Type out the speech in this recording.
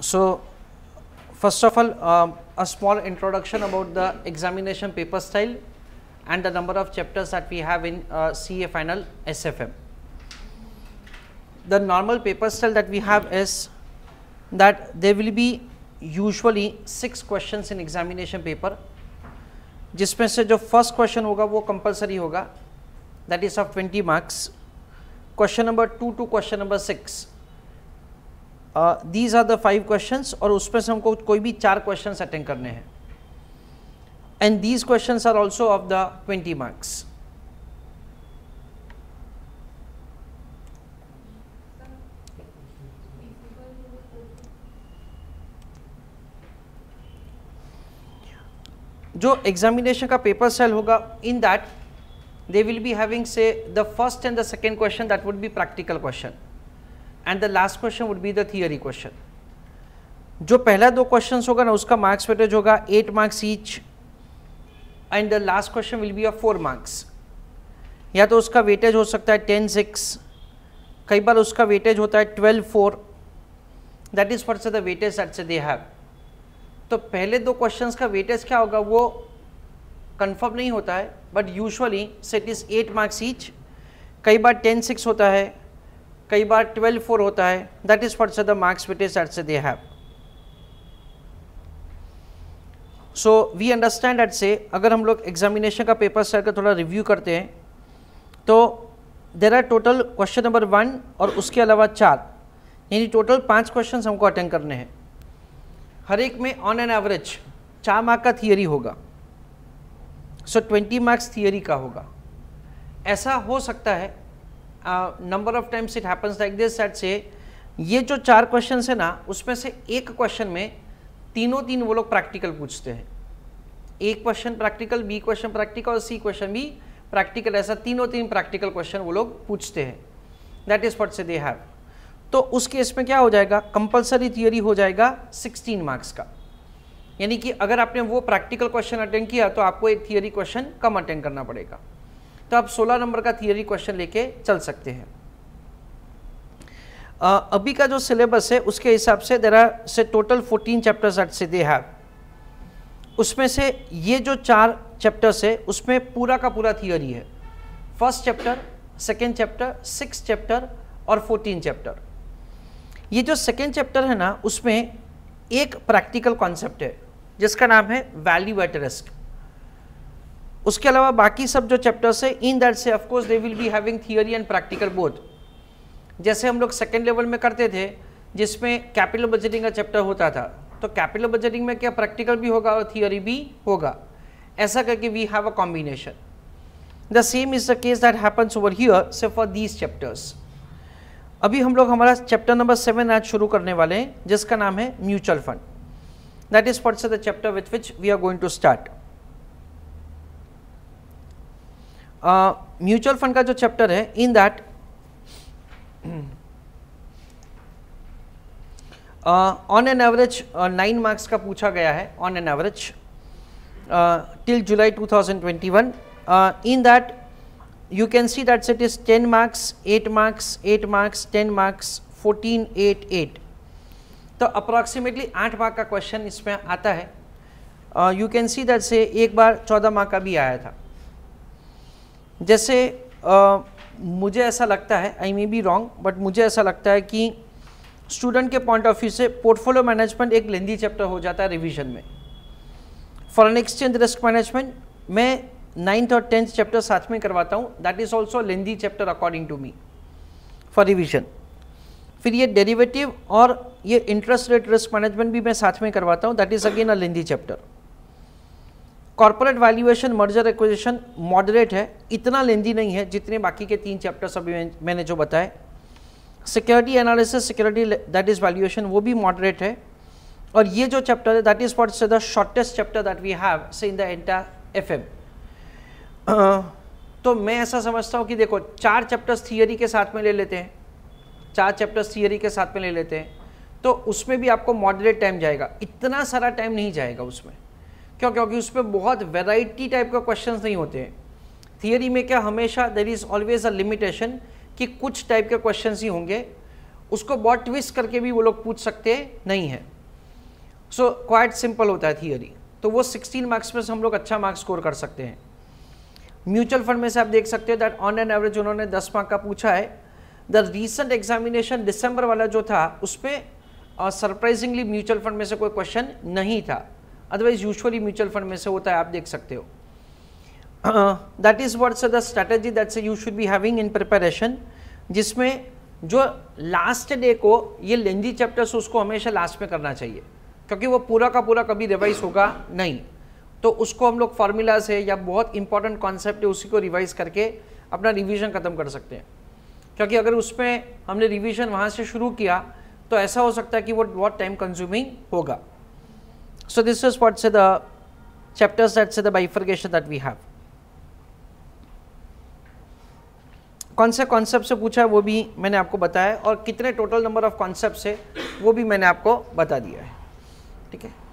So, first of all um, a small introduction about the examination paper style and the number of chapters that we have in uh, CA final SFM. The normal paper style that we have is that there will be usually 6 questions in examination paper जिसमें से जो first question होगा वो compulsory होगा that is of 20 marks question number 2 two question number 6 these are the five question और उसमें से हमको कोई भी चार क्वेश्चन अटेंड करने हैं and these question are also of the twenty marks जो एग्जामिनेशन का पेपर सेल होगा in that they will be having say the first and the second question that would be practical question and the last question would be the theory question जो पहला दो question होगा ना उसका मार्क्स वेटेज होगा eight marks each and the last question will be a four marks या तो उसका वेटेज हो सकता है टेन सिक्स कई बार उसका वेटेज होता है twelve four that is for the weightage eight say they have तो पहले दो क्वेश्चंस का वेटेज क्या होगा वो कंफर्म नहीं होता है but usually set is eight marks each कई बार टेन सिक्स होता है कई बार ट्वेल्व फोर होता है that is for say the marks with is eight say they have so we understand eight say अगर हम लोग एग्जामिनेशन का पेपर सर का थोड़ा रिव्यू करते हैं तो there are total question number one और उसके अलावा चार यानी टोटल पांच क्वेश्चन हमको अटेंड करने हैं हर एक में ऑन एन एवरेज चार मार्क का थियोरी होगा सो ट्वेंटी मार्क्स थियोरी का होगा ऐसा हो सकता है number of times it happens like this set say ये जो चार क्वेश्चन है ना उसमें से एक क्वेश्चन में तीनों तीन वो लोग प्रैक्टिकल पूछते हैं एक question practical B question practical और सी क्वेश्चन भी प्रैक्टिकल ऐसा तीनों तीन प्रैक्टिकल क्वेश्चन वो लोग पूछते हैं दैट इज वट से दे हैव तो उस केस में क्या हो जाएगा कंपलसरी थियोरी हो जाएगा 16 मार्क्स का यानी कि अगर आपने वो प्रैक्टिकल क्वेश्चन अटेंड किया तो आपको एक थियोरी क्वेश्चन कम अटेंड करना पड़ेगा तो आप 16 नंबर का थियरी क्वेश्चन लेके चल सकते हैं uh, अभी का जो सिलेबस है उसके हिसाब से देर से टोटल 14 चैप्टर्स आर से दे हैव उसमें से ये जो चार चैप्टर्स है उसमें पूरा का पूरा थियोरी है first chapter second chapter six chapter और फोर्टीन चैप्टर ये जो सेकेंड चैप्टर है ना उसमें एक प्रैक्टिकल कॉन्सेप्ट है जिसका नाम है वैल्यू एट रिस्क उसके अलावा बाकी सब जो चैप्टर्स है in that say of course they will be having theory and practical both जैसे हम लोग सेकेंड लेवल में करते थे जिसमें कैपिटल बजटिंग का चैप्टर होता था तो कैपिटल बजटिंग में क्या प्रैक्टिकल भी होगा और थियोरी भी होगा ऐसा करके we have a combination the same is the case that happens over here say for these chapters अभी हम लोग हमारा चैप्टर नंबर सेवन आज शुरू करने वाले हैं जिसका नाम है mutual fund that is for the chapter with which we are going to start mutual fund का जो चैप्टर है in that on an average nine marks का पूछा गया है on an average till July 2021. In that you can see that that is is 10 marks 8 marks 8 marks 10 marks 14, 8, 8. तो approximately आठ mark का क्वेश्चन इसमें आता है यू कैन सी दैट से एक बार चौदह मार्क का भी आया था जैसे आ, मुझे ऐसा लगता है I may be wrong but मुझे ऐसा लगता है कि स्टूडेंट के पॉइंट ऑफ व्यू से पोर्टफोलियो मैनेजमेंट एक लेंदी चैप्टर हो जाता है रिविजन में फॉरन एक्सचेंज रिस्क मैनेजमेंट मैं नाइन्थ और टेंथ चैप्टर साथ में करवाता हूँ that is also lengthy chapter according to me for revision फिर ये डेरिवेटिव और ये इंटरेस्ट रेट रिस्क मैनेजमेंट भी मैं साथ में करवाता हूँ that is again a lengthy chapter corporate valuation merger acquisition moderate है इतना लेंदी नहीं है जितने बाकी के तीन चैप्टर्स अभी मैंने जो बताए security analysis security that is valuation वो भी मॉडरेट है और ये जो चैप्टर है that is for say the shortest chapter that we have say in the entire F M तो मैं ऐसा समझता हूँ कि देखो चार चैप्टर्स थियोरी के साथ में ले लेते हैं चार चैप्टर्स थियोरी के साथ में ले लेते हैं तो उसमें भी आपको मॉडरेट टाइम जाएगा इतना सारा टाइम नहीं जाएगा उसमें क्यों क्योंकि उस पर बहुत वेराइटी टाइप का क्वेश्चन नहीं होते हैं थियरी में क्या हमेशा there is always a limitation कि कुछ टाइप के क्वेश्चन ही होंगे उसको बहुत ट्विस्ट करके भी वो लोग पूछ सकते नहीं हैं सो क्वाइट सिंपल होता है थियोरी तो वो 16 मार्क्स में से हम लोग अच्छा मार्क्स स्कोर कर सकते हैं म्यूचुअल फंड में से आप देख सकते हैं दैट ऑन एन एवरेज उन्होंने 10 मार्क का पूछा है द रिसेंट एग्जामिनेशन दिसंबर वाला जो था उस पर सरप्राइजिंगली म्यूचुअल फंड में से कोई क्वेश्चन नहीं था अदरवाइज यूजुअली म्यूचुअल फंड में से होता है आप देख सकते हो that is what's the strategy that you should be having in preparation जिसमें जो लास्ट डे को ये लेंदी चैप्टर्स उसको हमेशा लास्ट में करना चाहिए क्योंकि वो पूरा का पूरा कभी रिवाइज होगा नहीं तो उसको हम लोग फार्मूलाज है या बहुत इंपॉर्टेंट कॉन्सेप्ट है उसी को रिवाइज करके अपना रिवीजन ख़त्म कर सकते हैं क्योंकि अगर उसमें हमने रिवीजन वहाँ से शुरू किया तो ऐसा हो सकता है कि वो बहुत टाइम कंज्यूमिंग होगा So this is what say the chapters that say the bifurcation that we have. कौन से कॉन्सेप्ट से पूछा है वो भी मैंने आपको बताया है और कितने टोटल नंबर ऑफ कॉन्सेप्ट है वो भी मैंने आपको बता दिया है ठीक है